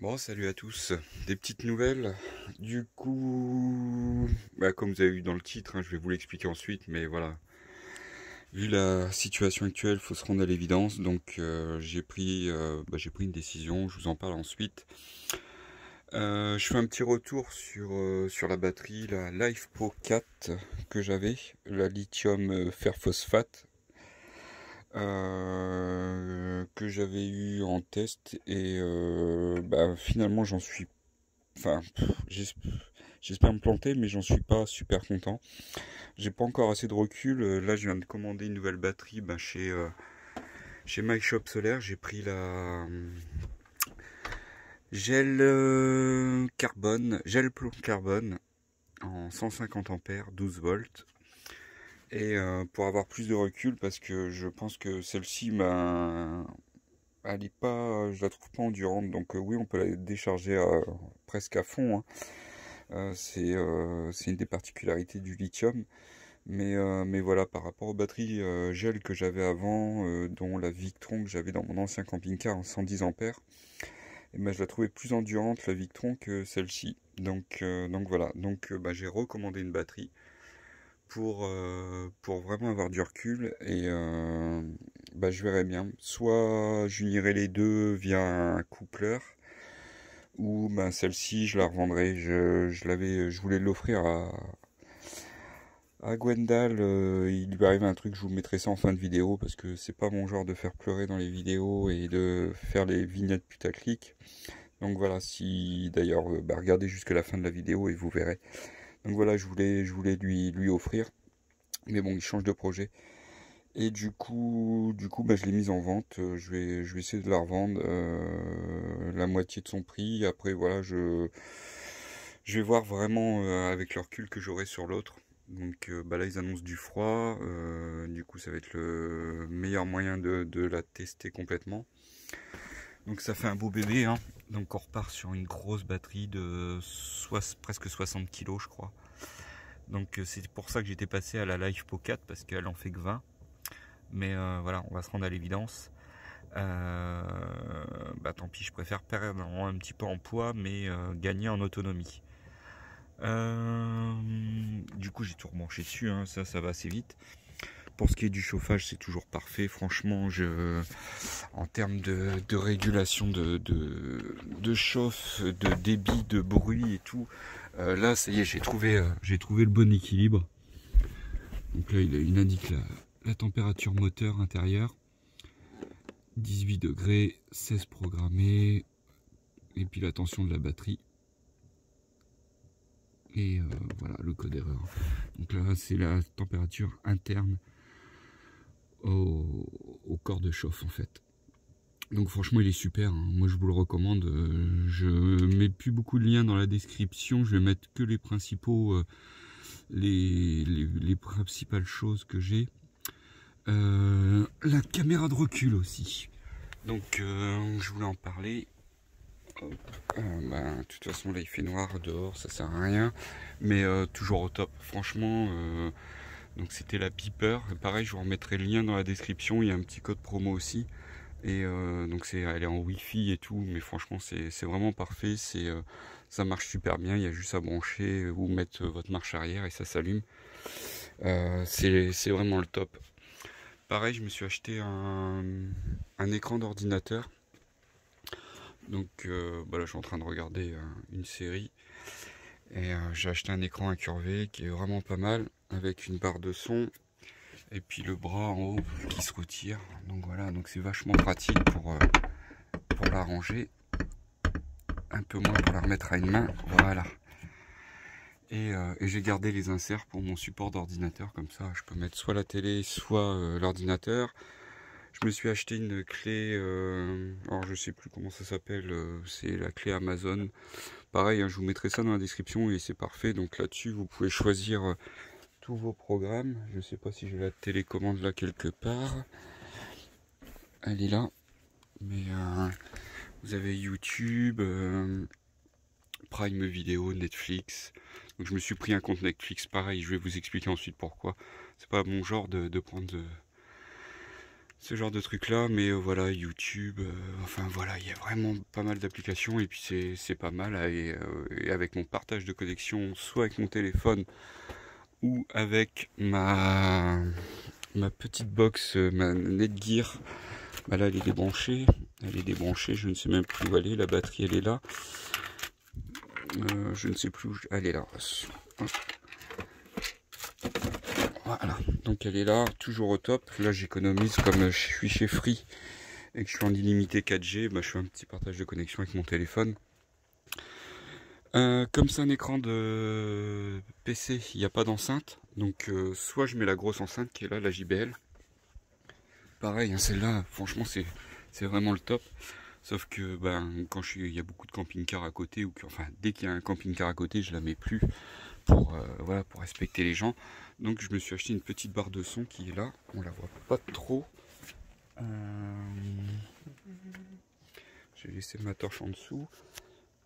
Bon, salut à tous. Des petites nouvelles. Du coup, bah, comme vous avez vu dans le titre, hein, je vais vous l'expliquer ensuite, mais voilà. Vu la situation actuelle, il faut se rendre à l'évidence. Donc, euh, j'ai pris, euh, bah, pris une décision. Je vous en parle ensuite. Euh, je fais un petit retour sur, sur la batterie, la Life Pro 4 que j'avais, la lithium fer phosphate euh, que j'avais eu en test et euh, bah, finalement j'en suis enfin j'espère me planter mais j'en suis pas super content j'ai pas encore assez de recul euh, là je viens de commander une nouvelle batterie bah, chez chez My Shop Solaire j'ai pris la gel carbone gel plomb carbone en 150 ampères 12 volts et euh, pour avoir plus de recul parce que je pense que celle-ci ben, elle est pas je la trouve pas endurante donc euh, oui on peut la décharger euh, presque à fond hein. c'est une des particularités du lithium mais, voilà par rapport aux batteries gel que j'avais avant dont la Victron que j'avais dans mon ancien camping-car hein, en 110 ampères eh ben, je la trouvais plus endurante la Victron que celle-ci donc voilà donc ben, j'ai recommandé une batterie pour, euh, pour vraiment avoir du recul et euh, bah, je verrai bien. Soit j'unirai les deux via un coupleur ou bah, celle-ci je la revendrai. Je, je voulais l'offrir à, Gwendal. Euh, il lui arrive un truc, je vous mettrai ça en fin de vidéo parce que c'est pas mon genre de faire pleurer dans les vidéos et de faire les vignettes putaclic. Donc voilà, si d'ailleurs, bah, regardez jusqu'à la fin de la vidéo et vous verrez. Donc voilà, je voulais, je voulais lui, lui offrir. Mais bon, il change de projet. Et du coup, du coup bah, je l'ai mise en vente. Euh, je vais, je vais essayer de la revendre euh, la moitié de son prix. Après, voilà, je, je vais voir vraiment euh, avec le recul que j'aurai sur l'autre. Donc bah là, ils annoncent du froid. du coup, ça va être le meilleur moyen de, de la tester complètement. Donc ça fait un beau bébé. Hein. Donc on repart sur une grosse batterie de presque 60 kg je crois. Donc euh, c'est pour ça que j'étais passé à la Life Po 4 parce qu'elle en fait que 20. Mais euh, voilà, on va se rendre à l'évidence. Euh, bah, tant pis, je préfère perdre un petit peu en poids mais gagner en autonomie. du coup j'ai tout remanché dessus, hein. ça ça va assez vite. Pour ce qui est du chauffage, c'est toujours parfait. Franchement, en termes de, régulation de, de, chauffe, de débit, de bruit et tout, euh, là, ça y est, j'ai trouvé, euh, trouvé le bon équilibre. Donc là, il, indique la, température moteur intérieure. 18 degrés, 16 programmés, et puis la tension de la batterie. Et euh, voilà le code erreur. Donc là, c'est la température interne au, corps de chauffe en fait. Donc franchement il est super, hein. moi je vous le recommande. Euh, je mets plus beaucoup de liens dans la description, je vais mettre que les principaux euh, les, principales choses que j'ai. Euh, la caméra de recul aussi. Donc je voulais en parler. Ben, de toute façon là il fait noir dehors, ça sert à rien. Mais toujours au top. Franchement donc c'était la Piper. Pareil, je vous remettrai le lien dans la description. Il y a un petit code promo aussi. Et euh, donc c'est, elle est en Wi-Fi et tout, mais franchement c'est vraiment parfait. C'est, euh, ça marche super bien. Il y a juste à brancher ou mettre votre marche arrière et ça s'allume. Euh, c'est vraiment le top. Pareil, je me suis acheté un, écran d'ordinateur. Donc voilà, bah je suis en train de regarder une série. Et euh, j'ai acheté un écran incurvé qui est vraiment pas mal, avec une barre de son et puis le bras en haut qui se retire. Donc voilà, donc c'est vachement pratique pour, euh, la ranger. Un peu moins pour la remettre à une main. Voilà. Euh, et, j'ai gardé les inserts pour mon support d'ordinateur, comme ça je peux mettre soit la télé, soit l'ordinateur. Je me suis acheté une clé, alors je sais plus comment ça s'appelle, c'est la clé Amazon Pareil, hein, je vous mettrai ça dans la description et c'est parfait. Donc là-dessus, vous pouvez choisir euh, tous vos programmes. Je ne sais pas si j'ai la télécommande là quelque part. Elle est là. Mais euh, vous avez YouTube, euh, Prime Video, Netflix. Donc je me suis pris un compte Netflix pareil. Je vais vous expliquer ensuite pourquoi. C'est pas mon genre de, de prendre ce genre de truc là mais euh, voilà youtube euh, enfin voilà il y a vraiment pas mal d'applications et puis c'est pas mal euh, et, avec mon partage de connexion soit avec mon téléphone ou avec ma ma petite box ma netgear bah là elle est débranchée elle est débranchée je ne sais même plus où aller la batterie elle est là je ne sais plus où elle est là voilà, donc elle est là, toujours au top. Là, j'économise comme je suis chez Free et que je suis en illimité 4G, bah, je fais un petit partage de connexion avec mon téléphone. Euh, comme c'est un écran de PC, il n'y a pas d'enceinte. Donc, euh, soit je mets la grosse enceinte qui est là, la JBL. Pareil, hein, celle-là, franchement, c'est vraiment le top. Sauf que ben, quand il y a beaucoup de camping-cars à côté, ou que, enfin, dès qu'il y a un camping-car à côté, je la mets plus pour, euh, voilà, pour respecter les gens. Donc je me suis acheté une petite barre de son qui est là, on la voit pas trop. Euh, j'ai laissé ma torche en dessous.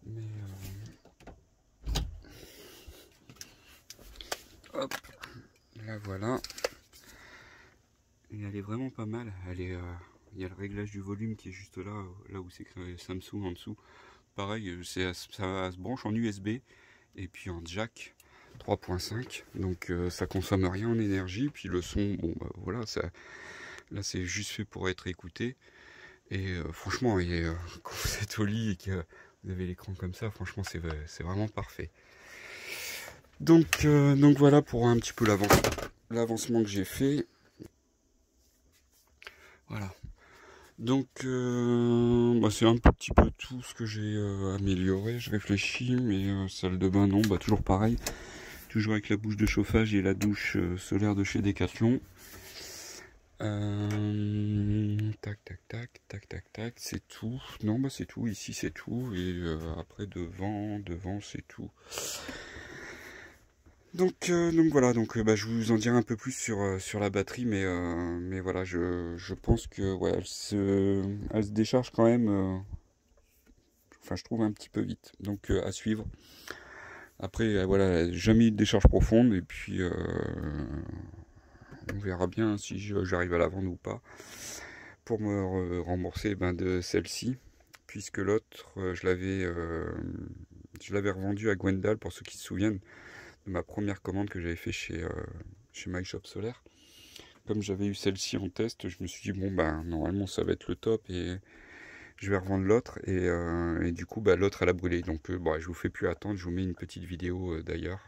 Mais euh, Hop, la voilà. Et elle est vraiment pas mal. Elle est, Il y a le réglage du volume qui est juste là, là où c'est Samsung en dessous. Pareil, c'est ça se branche en USB et puis en jack. 3.5 donc euh, ça consomme rien en énergie puis le son bon bah, voilà ça là c'est juste fait pour être écouté et euh, franchement euh, quand vous êtes au lit et que vous avez l'écran comme ça franchement c'est vraiment parfait donc donc voilà pour un petit peu l'avancement que j'ai fait voilà donc bah, c'est un petit peu tout ce que j'ai amélioré. Je réfléchis, mais salle de bain non, bah toujours pareil toujours avec la bouche de chauffage et la douche euh, solaire de chez Decathlon. Euh, tac, tac, tac, tac, tac, tac, c'est tout. Non, bah c'est tout. Ici, c'est tout. Et euh, après, devant, devant, c'est tout. Donc, donc voilà. Donc, bah, je vous en dirai un peu plus sur, sur la batterie, mais, mais voilà, je, pense que ouais, elle se, elle se décharge quand même. enfin, je trouve un petit peu vite. Donc, à suivre. Après, euh, voilà, jamais eu de décharge profonde, et puis euh, on verra bien si j'arrive à la vendre ou pas pour me rembourser ben, de celle-ci, puisque l'autre, euh, je l'avais je l'avais revendue à Gwendal, pour ceux qui se souviennent de ma première commande que j'avais fait chez, chez My Shop Solaire. Comme j'avais eu celle-ci en test, je me suis dit, bon, ben normalement ça va être le top, et je vais revendre l'autre et, euh, et, du coup bah, l'autre elle a brûlé donc euh, bah, je vous fais plus attendre je vous mets une petite vidéo euh, d'ailleurs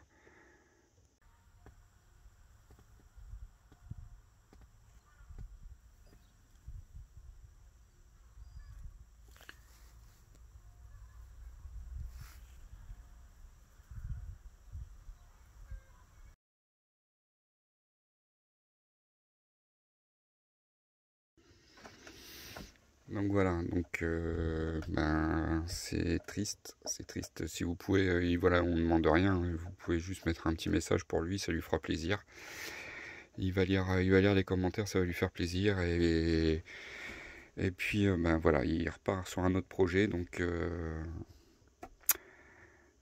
Donc voilà, donc euh, ben, c'est triste, c'est triste. Si vous pouvez, euh, voilà, on ne demande rien, hein. vous pouvez juste mettre un petit message pour lui, ça lui fera plaisir. Il va lire, il va lire les commentaires, ça va lui faire plaisir. Et, et puis euh, ben voilà, il repart sur un autre projet, donc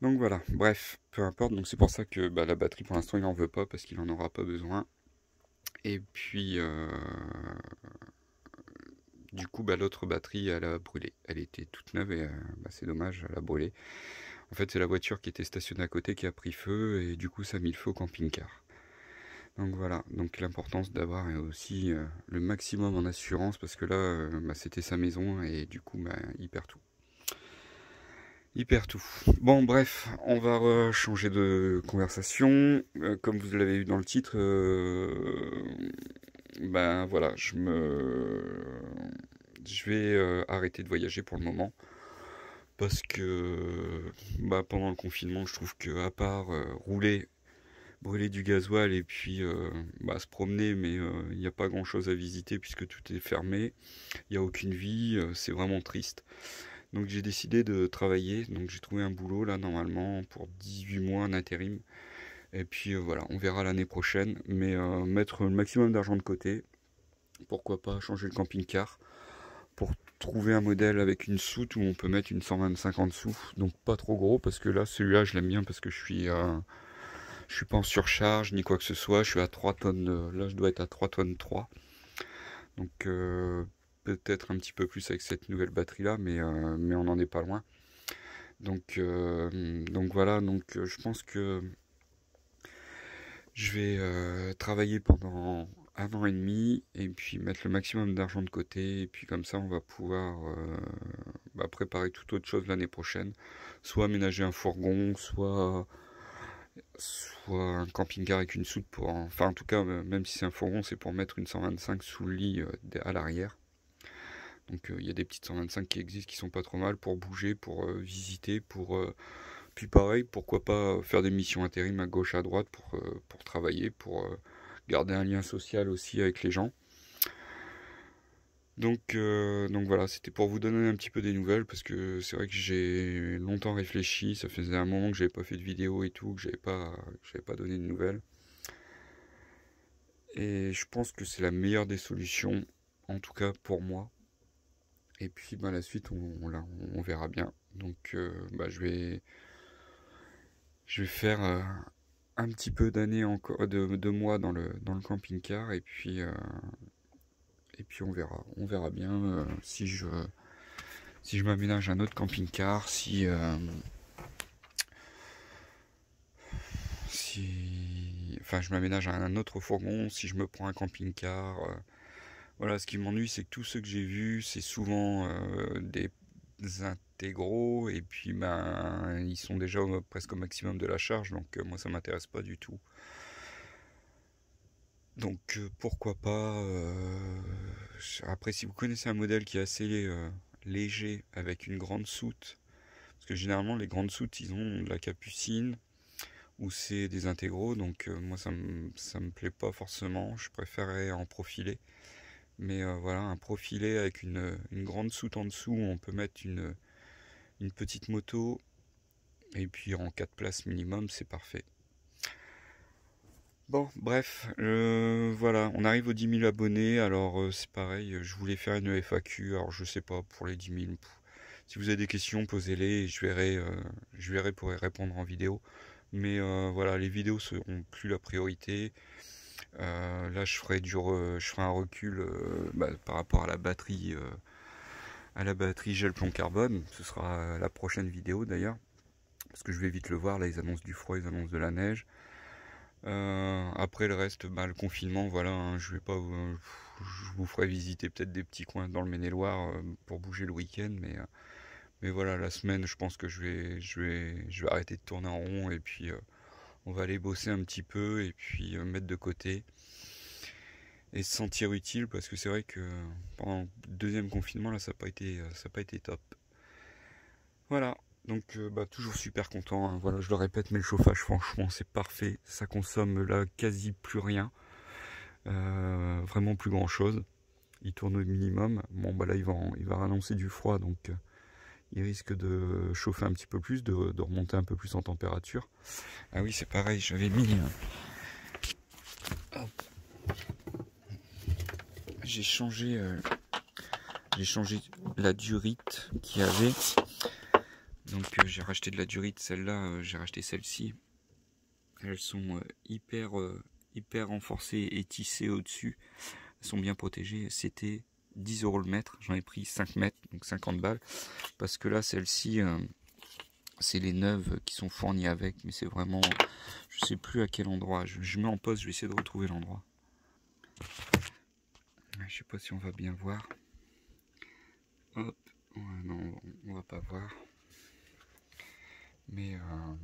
donc voilà. Bref, peu importe. Donc c'est pour ça que bah, la batterie pour l'instant il n'en veut pas parce qu'il n'en aura pas besoin. Et puis du coup, bah, l'autre batterie, elle a brûlé. Elle était toute neuve et euh, bah, c'est dommage, elle a brûlé. En fait, c'est la voiture qui était stationnée à côté qui a pris feu et du coup, ça a mis le feu au camping-car. Donc voilà, donc l'importance d'avoir euh, aussi euh, le maximum en assurance parce que là, bah, c'était sa maison et du coup, bah, il tout. Hyper tout. Bon, bref, on va changer de conversation. comme vous l'avez vu dans le titre, ben voilà, je me, je vais euh, arrêter de voyager pour le moment parce que bah, pendant le confinement, je trouve que à part euh, rouler, brûler du gasoil et puis euh, bah, se promener, mais il n'y a pas grand-chose à visiter puisque tout est fermé, il n'y a aucune vie, c'est vraiment triste. Donc j'ai décidé de travailler, donc j'ai trouvé un boulot là normalement pour 18 mois en intérim et puis euh, voilà, on verra l'année prochaine. Mais euh, mettre le maximum d'argent de côté. Pourquoi pas changer le camping-car pour trouver un modèle avec une soute où on peut mettre une 125 en dessous. Donc pas trop gros parce que là celui-là je l'aime bien parce que je suis euh, je suis pas en surcharge ni quoi que ce soit. Je suis à 3 tonnes. Là je dois être à 3 tonnes 3. Donc peut-être un petit peu plus avec cette nouvelle batterie là, mais, mais on n'en est pas loin. Donc, donc voilà, donc je pense que je vais euh, travailler pendant un an et demi et puis mettre le maximum d'argent de côté. Et puis comme ça, on va pouvoir euh, bah, préparer toute autre chose l'année prochaine. Soit aménager un fourgon, soit, un camping-car avec une soute. Pour, enfin, en tout cas, euh, même si c'est un fourgon, c'est pour mettre une 125 sous le lit à l'arrière. Donc il y a des petites 125 qui existent qui sont pas trop mal pour bouger, pour visiter, pour puis pareil, pourquoi pas faire des missions intérim à gauche, à droite pour, euh, pour travailler, pour euh, garder un lien social aussi avec les gens. Donc, euh, donc voilà, c'était pour vous donner un petit peu des nouvelles parce que c'est vrai que j'ai longtemps réfléchi, ça faisait un moment que j'avais pas fait de vidéo et tout, que j'avais pas, pas donné de nouvelles. Et je pense que c'est la meilleure des solutions, en tout cas pour moi. Et puis bah, la suite, on, verra bien. Donc bah, je vais je vais faire euh, un petit peu d'années encore, de, mois dans le, dans le camping-car et puis euh, et puis on verra, on verra bien euh, si je si je m'aménage un autre camping-car, si si enfin je m'aménage à un autre fourgon, si je me prends un camping-car. voilà, ce qui m'ennuie, c'est que tous ceux que j'ai vu, c'est souvent des gros et puis ben ils sont déjà presque au maximum de la charge donc euh, moi ça m'intéresse pas du tout. Donc euh, pourquoi pas euh, après si vous connaissez un modèle qui est assez léger avec une grande soute parce que généralement les grandes soutes ils ont de la capucine ou c'est des intégraux donc moi ça me me plaît pas forcément, je préférerais en profiler mais voilà un profilé avec une, une, grande soute en dessous où on peut mettre une, une petite moto, et puis en 4 places minimum, c'est parfait. Bon, bref, euh, voilà, on arrive aux 10 000 abonnés, alors euh, c'est pareil, je voulais faire une FAQ, alors je sais pas, pour les 10 000, si vous avez des questions, posez-les, je verrai, euh, je verrai pour y répondre en vidéo. Mais voilà, les vidéos seront plus la priorité. là, je ferai, du je ferai un recul bah, par rapport à la batterie à la batterie gel plomb carbone. Ce sera euh, la prochaine vidéo d'ailleurs, parce que je vais vite le voir, là ils annoncent du froid, ils annoncent de la neige. Euh, après le reste, bah, le confinement, voilà, hein, je vais pas, euh, je vous ferai visiter peut-être des petits coins dans le Maine-et-Loire pour bouger le week-end, mais mais voilà, la semaine, je pense que je vais, je vais, je vais arrêter de tourner en rond et puis on va aller bosser un petit peu et puis mettre de côté et se sentir utile parce que c'est vrai que pendant le deuxième confinement là ça n'a pas été euh, ça pas été top voilà donc euh, bah, toujours super content hein. voilà je le répète mais le chauffage franchement c'est parfait ça consomme là quasi plus rien euh, vraiment plus grand chose il tourne au minimum bon bah là il va il va annoncer du froid donc il risque de chauffer un petit peu plus de, de remonter un peu plus en température ah oui c'est pareil j'avais mis Hop j'ai changé, euh, j'ai changé la durite qu'il y avait. Donc euh, j'ai racheté de la durite, celle-là, euh, j'ai racheté celle-ci. Elles sont hyper, hyper renforcées et tissées au-dessus. Elles sont bien protégées. C'était 10 euros le mètre. J'en ai pris 5 mètres, donc 50 balles. Parce que là, celle-ci, c'est les neuves qui sont fournies avec. Mais c'est vraiment, je sais plus à quel endroit. Je, je mets en poste, je vais essayer de retrouver l'endroit. Je sais pas si on va bien voir. Hop, non, on va pas voir. Mais, euh,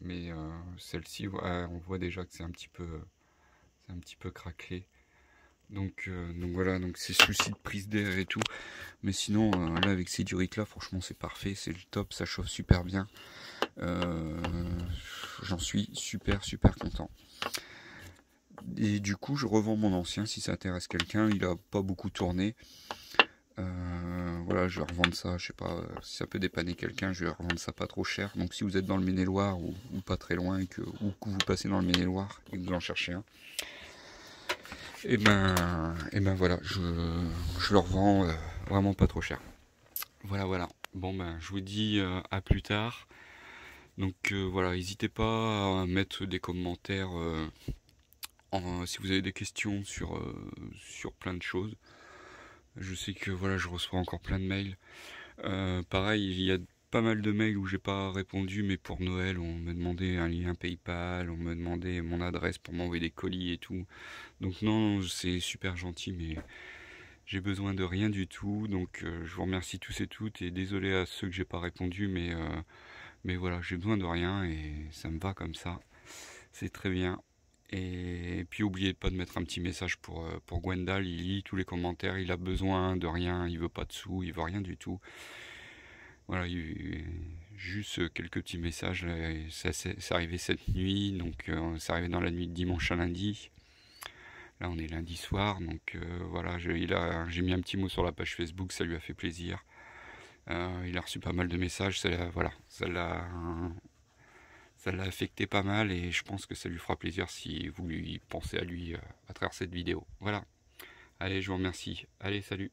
mais euh, celle-ci, on voit déjà que c'est un petit peu, c'est un petit peu craquelé. Donc, euh, donc voilà, donc c'est souci de prise d'air et tout. Mais sinon, là avec ces durites là, franchement c'est parfait, c'est le top, ça chauffe super bien. J'en suis super super content. Et du coup, je revends mon ancien si ça intéresse quelqu'un. Il a pas beaucoup tourné. Euh, voilà, je vais revendre ça. Je sais pas euh, si ça peut dépanner quelqu'un. Je vais revendre ça pas trop cher. Donc, si vous êtes dans le Maine-et-Loire ou, pas très loin, que, ou que vous passez dans le Maine-et-Loire et que vous en cherchez un, et eh ben, et eh ben voilà, je, je le revends euh, vraiment pas trop cher. Voilà, voilà. Bon, ben, je vous dis à plus tard. Donc voilà, n'hésitez pas à mettre des commentaires si vous avez des questions sur, euh, sur plein de choses. Je sais que voilà, je reçois encore plein de mails. Euh, pareil, il y a pas mal de mails où j'ai pas répondu, mais pour Noël, on me demandait un lien PayPal, on me demandait mon adresse pour m'envoyer des colis et tout. Donc non, c'est super gentil, mais j'ai besoin de rien du tout. Donc euh, je vous remercie tous et toutes et désolé à ceux que j'ai pas répondu, mais mais voilà, j'ai besoin de rien et ça me va comme ça. C'est très bien. Et puis oubliez pas de mettre un petit message pour, euh, pour Gwendal, il lit tous les commentaires, il a besoin de rien, il veut pas de sous, il veut rien du tout. Voilà, juste quelques petits messages, euh, ça c'est arrivé cette nuit, donc ça euh, c'est arrivé dans la nuit de dimanche à lundi. Là on est lundi soir, donc voilà, j'ai mis un petit mot sur la page Facebook, ça lui a fait plaisir. il a reçu pas mal de messages, voilà, ça l'a ça l'a affecté pas mal et je pense que ça lui fera plaisir si vous lui pensez à lui euh, à travers cette vidéo. Voilà. Allez, je vous remercie. Allez, salut.